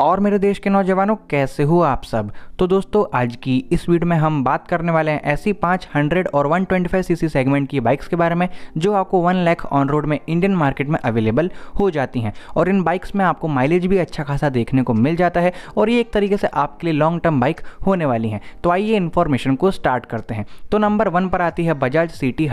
और मेरे देश के नौजवानों कैसे हो आप सब तो दोस्तों आज की इस वीडियो में हम बात करने वाले हैं ऐसी पाँच हंड्रेड और 125 सीसी सेगमेंट की बाइक्स के बारे में जो आपको 1 लाख ऑन रोड में इंडियन मार्केट में अवेलेबल हो जाती हैं और इन बाइक्स में आपको माइलेज भी अच्छा खासा देखने को मिल जाता है और ये एक तरीके से आपके लिए लॉन्ग टर्म बाइक होने वाली हैं तो आइए इन्फॉर्मेशन को स्टार्ट करते हैं तो नंबर वन पर आती है बजाज सी टी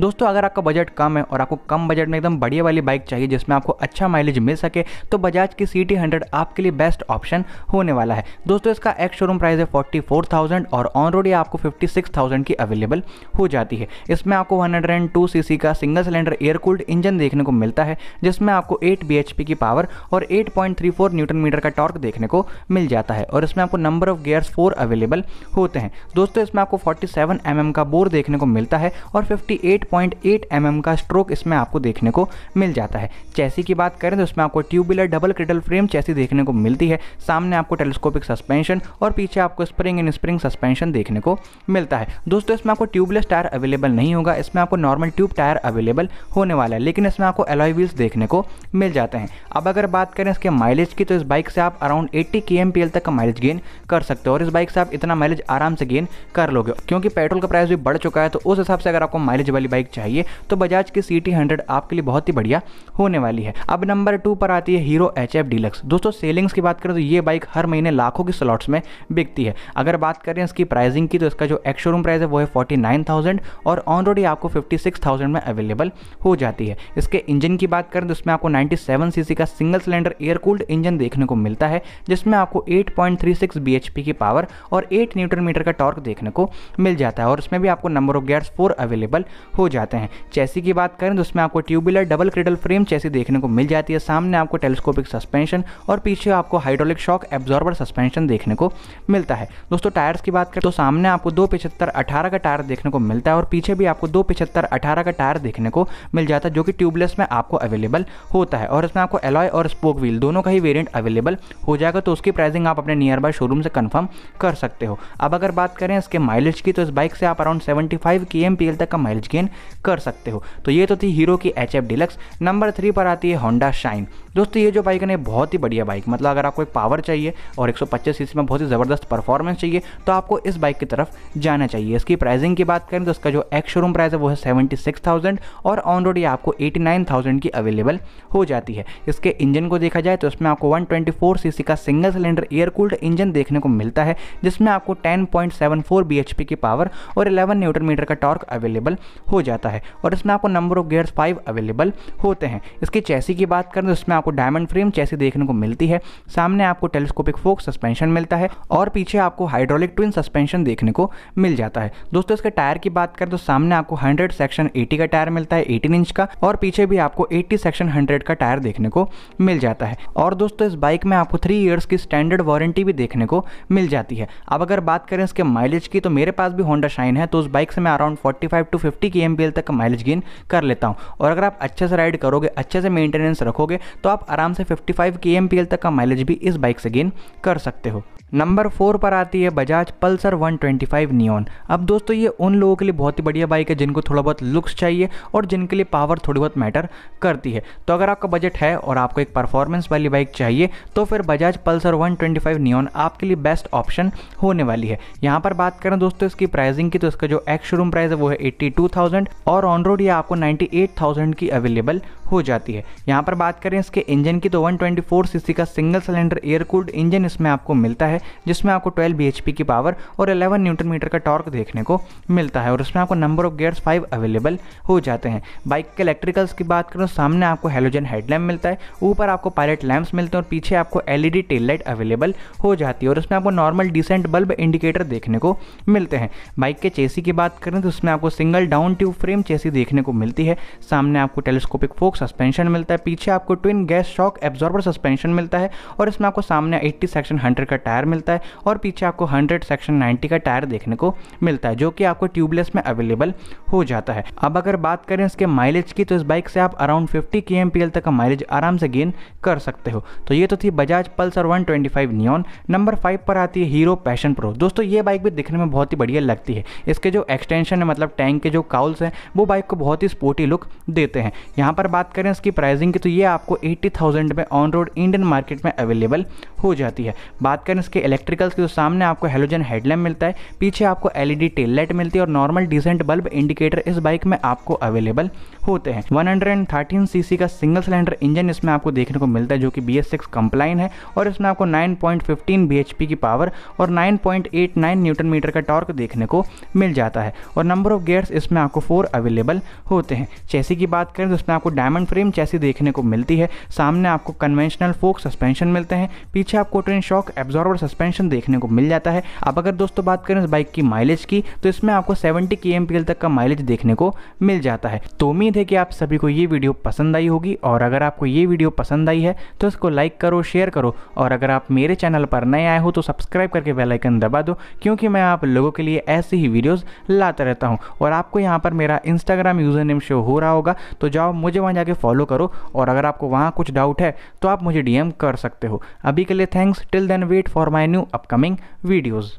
दोस्तों अगर आपका बजट कम है और आपको कम बजट में एकदम बढ़िया वाली बाइक चाहिए जिसमें आपको अच्छा माइलेज मिल सके तो बजाज की सी टी आपके लिए बेस्ट ऑप्शन होने वाला है दोस्तों इसका एक्स शोरूम प्राइस है फोर्टी फोर थाउजेंड और ऑन रोड ये आपको फिफ्टी सिक्स थाउजेंड की अवेलेबल हो जाती है इसमें आपको one hundred and two C C का single cylinder air cooled engine देखने को मिलता है जिसमें आपको एट बी एच पी की पावर और eight point three four newton metre का टॉर्क देखने को मिल जाता है और इसमें आपको number of gears four available होते हैं दोस्तों इसमें आपको फोर्टी सेवन एम एम का बोर देखने को मिलता है और fifty eight point eight M M का स्ट्रोक इसमें आपको देखने को मिल जाता है चैसी की बात करें तो इसमें आपको tubular double cradle frame chassis देखने को मिल मिलती है सामने आपको टेलीस्कोपिक सस्पेंशन और पीछे आपको स्प्रिंग इन स्प्रिंग सस्पेंशन देखने को मिलता है दोस्तों इसमें आपको ट्यूबलेस टायर अवेलेबल नहीं होगा इसमें आपको नॉर्मल ट्यूब टायर अवेलेबल होने वाला है लेकिन इसमें आपको एलॉय व्हील्स देखने को मिल जाते हैं अब अगर बात करें इसके माइलेज की तो इस बाइक से आप अराउंड एट्टी के तक का माइलेज गेन कर सकते हो और इस बाइक से आप इतना माइलेज आराम से गेन कर लोगे क्योंकि पेट्रोल का प्राइस भी बढ़ चुका है तो उस हिसाब से अगर आपको माइलेज वाली बाइक चाहिए तो बजाज की सी टी आपके लिए बहुत ही बढ़िया होने वाली है अब नंबर टू पर आती है हीरो एच एफ डीलक्स दोस्तों सेलिंग्स की बात करें तो ये बाइक हर महीने लाखों की स्लॉट्स में बिकती है अगर बात करें इसकी प्राइसिंग की तो इसका जो एक्स शोरूम प्राइस है वो है फोर्टी नाइन थाउजेंड और ऑन रोड ही आपको फिफ्टी सिक्स थाउजेंड में अवेलेबल हो जाती है इसके इंजन की बात करें तो इसमें आपको नाइन्टी सेवन सी सी का single cylinder air cooled engine देखने को मिलता है जिसमें आपको eight point three six B H P की पावर और एट न्यूटन मीटर का टॉर्क देखने को मिल जाता है और इसमें भी आपको number of gears four available हो जाते हैं चैसी की बात करें तो उसमें आपको tubular double cradle frame chassis देखने को मिल जाती है सामने आपको टेलीस्कोपिक सस्पेंशन और पीछे आपको आपको हाइड्रोलिक शॉक एब्जॉर्बर सस्पेंशन देखने को मिलता है दोस्तों टायर्स की बात करें तो सामने आपको दो पिछहत्तर अठारह का टायर देखने को मिलता है और पीछे भी आपको दो पिछहत्तर अठारह का टायर देखने को मिल जाता है जो कि ट्यूबलेस में आपको अवेलेबल होता है और इसमें आपको एलॉय और स्पोक व्हील दोनों का ही वेरियंट अवेलेबल हो जाएगा तो उसकी प्राइसिंग आप अपने नियर बाय शोरूम से कन्फर्म कर सकते हो अब अगर बात करें इसके माइलेज की तो इस बाइक से आप अराउंड सेवेंटी फाइव तक का माइलेज गेन कर सकते हो तो ये तो थी हीरो की एच डिलक्स नंबर थ्री पर आती है होंडा शाइन दोस्तों ये जो बाइक है बहुत ही बढ़िया बाइक मतलब होगा अगर आपको एक पावर चाहिए और एक सौ में बहुत ही ज़बरदस्त परफॉर्मेंस चाहिए तो आपको इस बाइक की तरफ जाना चाहिए इसकी प्राइसिंग की बात करें तो इसका जो एक्स शोरूम प्राइस है वो है सेवेंटी और ऑन रोड ये आपको एटी की अवेलेबल हो जाती है इसके इंजन को देखा जाए तो इसमें आपको वन ट्वेंटी का single cylinder air cooled engine देखने को मिलता है जिसमें आपको टेन पॉइंट की पावर और 11 न्यूटन मीटर का टॉर्क अवेलेबल हो जाता है और इसमें आपको number of gears five available होते हैं इसके चैसी की बात करें तो इसमें आपको डायमंड फ्रेम चैसी देखने को मिलती है सामने आपको टेलीस्कोपिक फोक सस्पेंशन मिलता है और पीछे आपको हाइड्रोलिक ट्विन सस्पेंशन देखने को मिल जाता है दोस्तों इसके टायर की बात करें तो सामने आपको हंड्रेड सेक्शन एटी का टायर मिलता है एटीन इंच का और पीछे भी आपको एट्टी सेक्शन हंड्रेड का टायर देखने को मिल जाता है और दोस्तों इस बाइक में आपको थ्री ईयर्स की स्टैंडर्ड वारंटी भी देखने को मिल जाती है अब अगर बात करें इसके माइलेज की तो मेरे पास भी होंडा शाइन है तो उस बाइक से मैं around forty two fifty K M तक का माइलेज गेन कर लेता हूँ और अगर आप अच्छे से राइड करोगे अच्छे से मेंटेनेंस रखोगे तो आप आराम से फाइव के एम तक का माइलेज भी इस बाइक से गेन कर सकते हो नंबर फोर पर आती है बजाज पल्सर 125 नियॉन अब दोस्तों ये उन लोगों के लिए बहुत ही बढ़िया बाइक है जिनको थोड़ा बहुत लुक्स चाहिए और जिनके लिए पावर थोड़ी बहुत मैटर करती है तो अगर आपका बजट है और आपको एक परफॉर्मेंस वाली बाइक चाहिए तो फिर बजाज पल्सर 125 नियॉन आपके लिए बेस्ट ऑप्शन होने वाली है यहाँ पर बात करें दोस्तों इसकी प्राइजिंग की तो इसका जो एक्स शोरूम प्राइस है वो है एट्टी और ऑन रोड ये आपको नाइन्टी की अवेलेबल हो जाती है यहाँ पर बात करें इसके इंजन की तो वन सीसी का सिंगल सिलेंडर एयरकूल्ड इंजन इसमें आपको मिलता है है जिसमें आपको ट्वेल्व बी की पावर और अलेवन न्यूटन मीटर का टॉर्क देखने को मिलता है और उसमें आपको number of gears five available हो जाते हैं बाइक के इलेक्ट्रिकल्स की बात करूँ सामने आपको हेलोजन हेडलैम्प मिलता है ऊपर आपको पायलट लैम्प्स मिलते हैं और पीछे आपको एल टेल लाइट अवेलेबल हो जाती है और उसमें आपको नॉर्मल डिसेंट बल्ब इंडिकेटर देखने को मिलते हैं बाइक के चेसी की बात करें तो उसमें आपको single down tube frame chassis देखने को मिलती है सामने आपको टेलीस्कोपिक फोक सस्पेंशन मिलता है पीछे आपको twin gas shock absorber suspension मिलता है और इसमें आपको सामने 80 सेक्शन हंड्रेड का टायर मिलता है और पीछे आपको हंड्रेड सेक्शन नाइन्टी का टायर देखने को मिलता है जो कि आपको ट्यूबलेस में अवेलेबल हो जाता है अब अगर बात करें इसके माइलेज की तो इस बाइक से आप अराउंड फिफ्टी के तक का माइलेज आराम से गेन कर सकते हो तो ये तो थी Bajaj Pulsar 125 twenty number five पर आती है हीरो पैशन प्रो दोस्तों ये बाइक भी दिखने में बहुत ही बढ़िया लगती है इसके जो एक्सटेंशन है मतलब टैंक के जो काउल्स हैं वो बाइक को बहुत ही स्पोर्टी लुक देते हैं यहाँ पर बात करें इसकी प्राइसिंग की तो ये आपको एट्टी में ऑन रोड इंडियन मार्केट में अवेलेबल हो जाती है बात करें इसके देखिए इलेक्ट्रिकल्स के जो सामने आपको हेलोजन हेडलैम्प मिलता है पीछे आपको एलईडी टेल लाइट मिलती है और नॉर्मल डिसेंट बल्ब इंडिकेटर इस बाइक में आपको अवेलेबल होते हैं वन सीसी का सिंगल सिलेंडर इंजन इसमें आपको देखने को मिलता है जो कि बी एस है और इसमें आपको नाइन पॉइंट की पावर और नाइन न्यूटन मीटर का टॉर्क देखने को मिल जाता है और नंबर ऑफ गेयर्स इसमें आपको फोर अवेलेबल होते हैं चैसी की बात करें तो इसमें आपको डायमंड फ्रेम चैसी देखने को मिलती है सामने आपको कन्वेंशनल फोक सस्पेंशन मिलते हैं पीछे आपको ट्रेन शॉक एब्जॉर्वर सस्पेंशन देखने को मिल जाता है अब अगर दोस्तों बात करें इस बाइक की माइलेज की तो इसमें आपको 70 के तक का माइलेज देखने को मिल जाता है तो उम्मीद है कि आप सभी को ये वीडियो पसंद आई होगी और अगर आपको ये वीडियो पसंद आई है तो इसको लाइक करो शेयर करो और अगर आप मेरे चैनल पर नए आए हो तो सब्सक्राइब करके बेलाइकन दबा दो क्योंकि मैं आप लोगों के लिए ऐसे ही वीडियोज़ लाता रहता हूँ और आपको यहाँ पर मेरा इंस्टाग्राम यूज़र नेम शो हो रहा होगा तो जाओ मुझे वहाँ जाके फॉलो करो और अगर आपको वहाँ कुछ डाउट है तो आप मुझे डीएम कर सकते हो अभी के लिए thanks till then wait for for my new upcoming videos.